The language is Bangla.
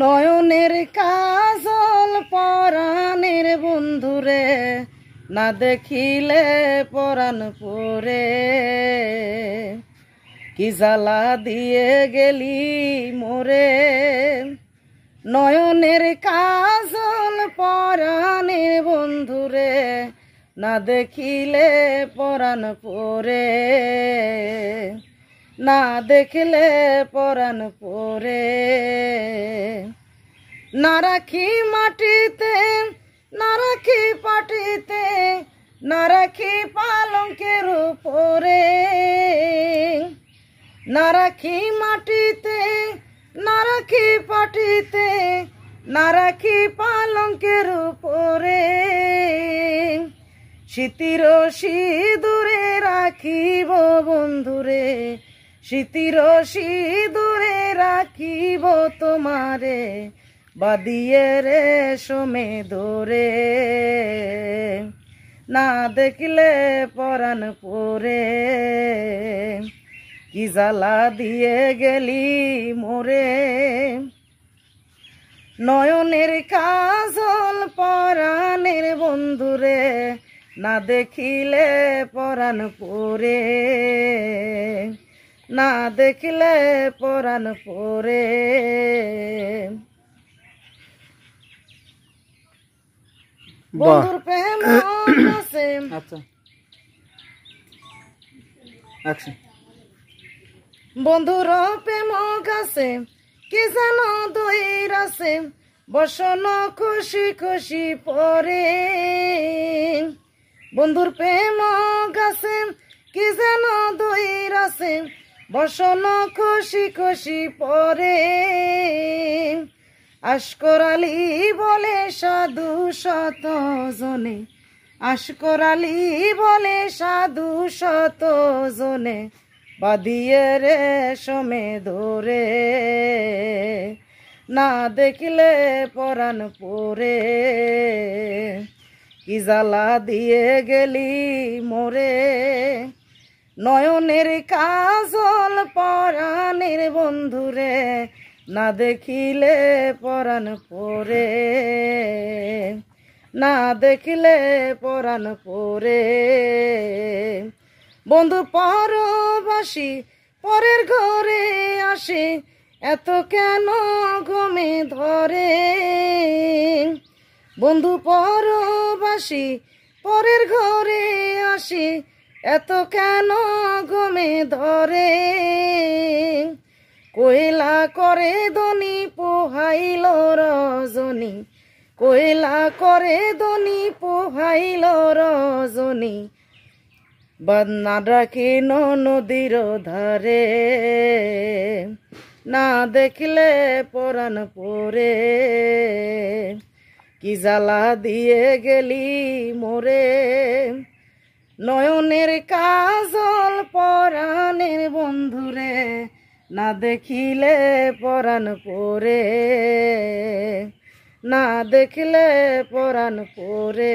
নয়নের কাজল পরাণের বন্ধুরে না দেখিলে পরাণ পরে কি জ্বালা দিয়ে গেলি মোরে নয়নের কাজল পরাণের বন্ধুরে না দেখিলে পরাণ পরে না দেখলে পরাণ পরে না রাখি মাটিতে না রাখি পাটিতে না রাখি পালঙ্কের উপরে না রাখি মাটিতে না রাখি পাটিতে না রাখি পালঙ্কের উপরে শীতির সিঁদুরে রাখিব বন্ধুরে স্মৃতির দূরে রাখিব তোমারে বাদিয়ে রে সোমে দোরে না দেখলে পরাণ পরে কি জ্বালা দিয়ে গেলি মোরে নয়নের কাজল পরাণের বন্ধুরে না দেখিলে পরাণ পরে না দেখলে পরাণ পরে বন্ধুর প্রেম আছে কি আচ্ছা বন্ধুর প্রেম দইর আছে বসন খুশি খুশি পরে বন্ধুর প্রেম গাছে কি জানো দইর আছে বসন খুশি খুশি পরে আলী বলে সাধু শত জনে আলী বলে সাধু শত জনে বাদিয়ে রে সমে ধরে না দেখলে পরাণ পরে কি জ্বালা দিয়ে গেলি মোরে নয়নের কাজল পরাণের বন্ধুরে না দেখিলে পরাণ পরে না দেখিলে পরাণ পরে বন্ধু পরবাসী পরের ঘরে আসে এত কেন ঘুমে ধরে বন্ধু পরবাসী পরের ঘরে আসে এত কেন ঘুমে ধরে কয়লা করে দনি পোহাইল রজনী কয়লা করে দনি পোহাইল রজনী বাদনা রাখি নদীর ধারে না দেখলে পরাণ পরে কি জ্বালা দিয়ে গেলি মোরে নয়নের কাজল পরাণের বন্ধুরে না দেখিলে পরাণ পরে না দেখলে পরাণ পরে